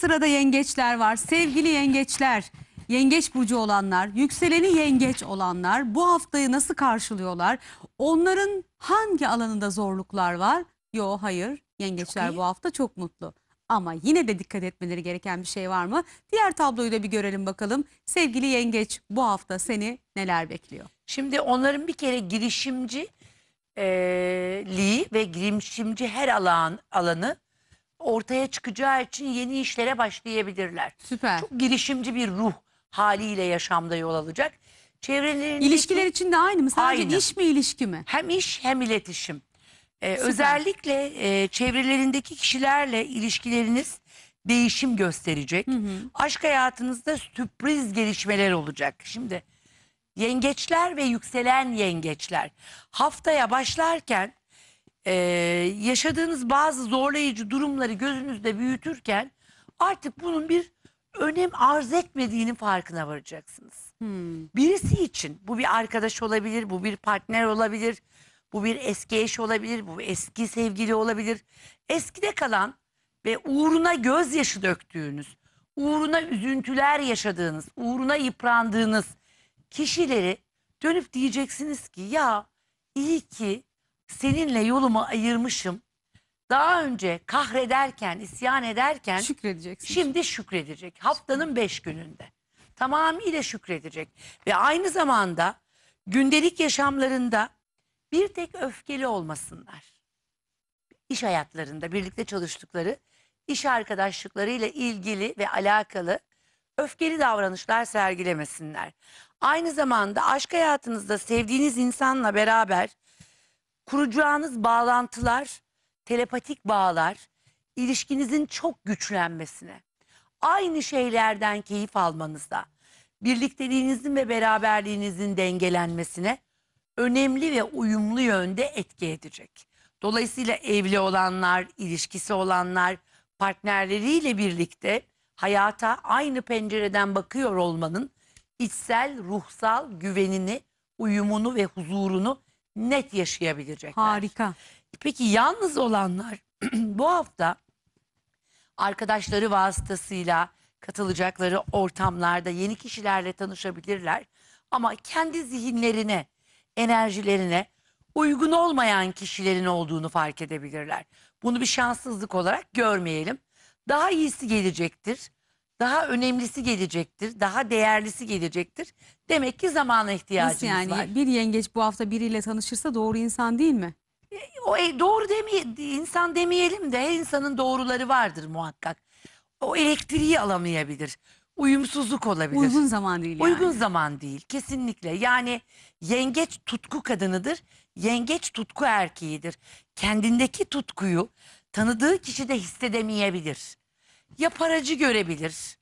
Sırada yengeçler var. Sevgili yengeçler, yengeç burcu olanlar, yükseleni yengeç olanlar bu haftayı nasıl karşılıyorlar? Onların hangi alanında zorluklar var? Yo hayır. Yengeçler bu hafta çok mutlu. Ama yine de dikkat etmeleri gereken bir şey var mı? Diğer tabloyu da bir görelim bakalım. Sevgili yengeç bu hafta seni neler bekliyor? Şimdi onların bir kere girişimci e, ve girişimci her alan alanı ortaya çıkacağı için yeni işlere başlayabilirler. Süper. Çok girişimci bir ruh haliyle yaşamda yol alacak. Çevrelerindeki İlişkiler için de aynı mı? Sadece Aynı. iş mi ilişki mi? hem iş hem iletişim. Ee, özellikle e, çevrelerindeki kişilerle ilişkileriniz değişim gösterecek. Aşk hayatınızda sürpriz gelişmeler olacak. Şimdi yengeçler ve yükselen yengeçler haftaya başlarken e, yaşadığınız bazı zorlayıcı durumları gözünüzde büyütürken artık bunun bir önem arz etmediğinin farkına varacaksınız. Hmm. Birisi için bu bir arkadaş olabilir, bu bir partner olabilir, bu bir eski eş olabilir, bu eski sevgili olabilir. Eskide kalan ve uğruna gözyaşı döktüğünüz, uğruna üzüntüler yaşadığınız, uğruna yıprandığınız kişileri dönüp diyeceksiniz ki ya iyi ki seninle yolumu ayırmışım. Daha önce kahrederken, isyan ederken Şükredeceksin. şimdi şükredecek. Haftanın beş gününde. Tamamıyla şükredecek. Ve aynı zamanda gündelik yaşamlarında bir tek öfkeli olmasınlar. İş hayatlarında birlikte çalıştıkları, iş arkadaşlıklarıyla ilgili ve alakalı öfkeli davranışlar sergilemesinler. Aynı zamanda aşk hayatınızda sevdiğiniz insanla beraber kuracağınız bağlantılar, telepatik bağlar, ilişkinizin çok güçlenmesine, aynı şeylerden keyif almanızda, birlikteliğinizin ve beraberliğinizin dengelenmesine önemli ve uyumlu yönde etki edecek. Dolayısıyla evli olanlar, ilişkisi olanlar, partnerleriyle birlikte hayata aynı pencereden bakıyor olmanın içsel, ruhsal güvenini, uyumunu ve huzurunu net yaşayabilecekler. Harika. Peki yalnız olanlar bu hafta arkadaşları vasıtasıyla katılacakları ortamlarda yeni kişilerle tanışabilirler. Ama kendi zihinlerine, enerjilerine uygun olmayan kişilerin olduğunu fark edebilirler. Bunu bir şanssızlık olarak görmeyelim. Daha iyisi gelecektir daha önemlisi gelecektir, daha değerlisi gelecektir. Demek ki zamana ihtiyacımız Nasıl yani var. bir yengeç bu hafta biriyle tanışırsa doğru insan değil mi? E, o e, doğru demi insan demeyelim de her insanın doğruları vardır muhakkak. O elektriği alamayabilir. Uyumsuzluk olabilir. Uygun zaman değil yani. Uygun zaman değil kesinlikle. Yani yengeç tutku kadınıdır. Yengeç tutku erkeğidir. Kendindeki tutkuyu tanıdığı kişi de hissedemeyebilir ya paracı görebilir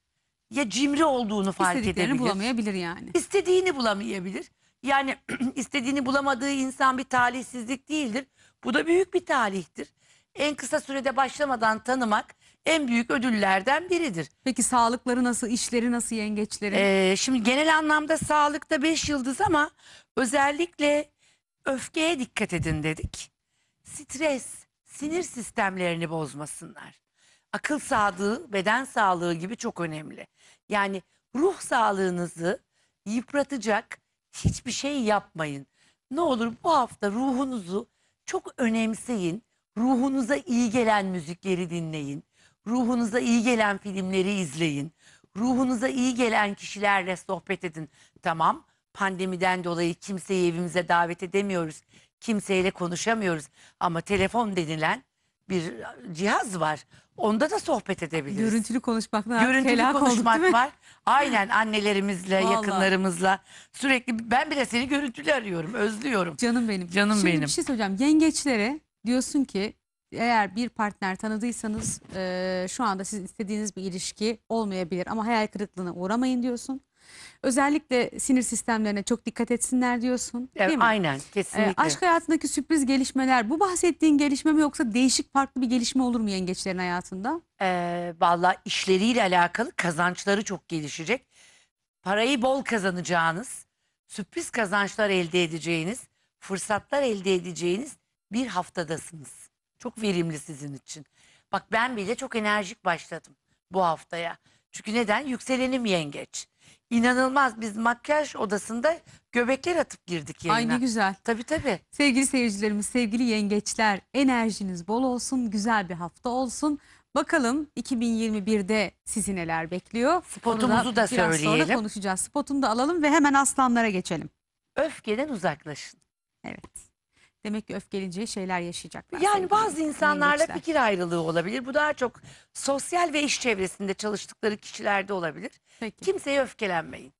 ya cimri olduğunu fark edebilir. bulamayabilir yani. İstediğini bulamayabilir. Yani istediğini bulamadığı insan bir talihsizlik değildir. Bu da büyük bir talihtir. En kısa sürede başlamadan tanımak en büyük ödüllerden biridir. Peki sağlıkları nasıl, işleri nasıl yengeçlerin? Ee, şimdi genel anlamda sağlıkta beş yıldız ama özellikle öfkeye dikkat edin dedik. Stres, sinir sistemlerini bozmasınlar akıl sağlığı, beden sağlığı gibi çok önemli. Yani ruh sağlığınızı yıpratacak hiçbir şey yapmayın. Ne olur bu hafta ruhunuzu çok önemseyin. Ruhunuza iyi gelen müzikleri dinleyin. Ruhunuza iyi gelen filmleri izleyin. Ruhunuza iyi gelen kişilerle sohbet edin. Tamam pandemiden dolayı kimseyi evimize davet edemiyoruz. Kimseyle konuşamıyoruz ama telefon denilen bir cihaz var. Onda da sohbet edebiliriz. Görüntülü konuşmak konuşmakla Görüntülü konuşmak olduk, var. Aynen annelerimizle, Vallahi. yakınlarımızla sürekli ben bile seni görüntülü arıyorum, özlüyorum. Canım benim. Canım Şimdi benim. bir şey soracağım. Yengeçlere diyorsun ki eğer bir partner tanıdıysanız e, şu anda sizin istediğiniz bir ilişki olmayabilir ama hayal kırıklığına uğramayın diyorsun. Özellikle sinir sistemlerine çok dikkat etsinler diyorsun. Evet, mi? Aynen kesinlikle. E, aşk hayatındaki sürpriz gelişmeler bu bahsettiğin gelişme mi yoksa değişik farklı bir gelişme olur mu yengeçlerin hayatında? Ee, Valla işleriyle alakalı kazançları çok gelişecek. Parayı bol kazanacağınız, sürpriz kazançlar elde edeceğiniz, fırsatlar elde edeceğiniz bir haftadasınız. Çok verimli sizin için. Bak ben bile çok enerjik başladım bu haftaya. Çünkü neden? Yükselenim yengeç. İnanılmaz biz makyaj odasında göbekler atıp girdik yerine. Ay ne güzel. Tabii tabii. Sevgili seyircilerimiz, sevgili yengeçler enerjiniz bol olsun, güzel bir hafta olsun. Bakalım 2021'de sizi neler bekliyor? Spotumuzu da biraz söyleyelim. sonra konuşacağız. Spotunu da alalım ve hemen aslanlara geçelim. Öfkeden uzaklaşın. Evet. Demek ki öfkeleneceği şeyler yaşayacaklar. Yani bazı insanlarla fikir ayrılığı olabilir. Bu daha çok sosyal ve iş çevresinde çalıştıkları kişilerde olabilir. Peki. Kimseye öfkelenmeyin.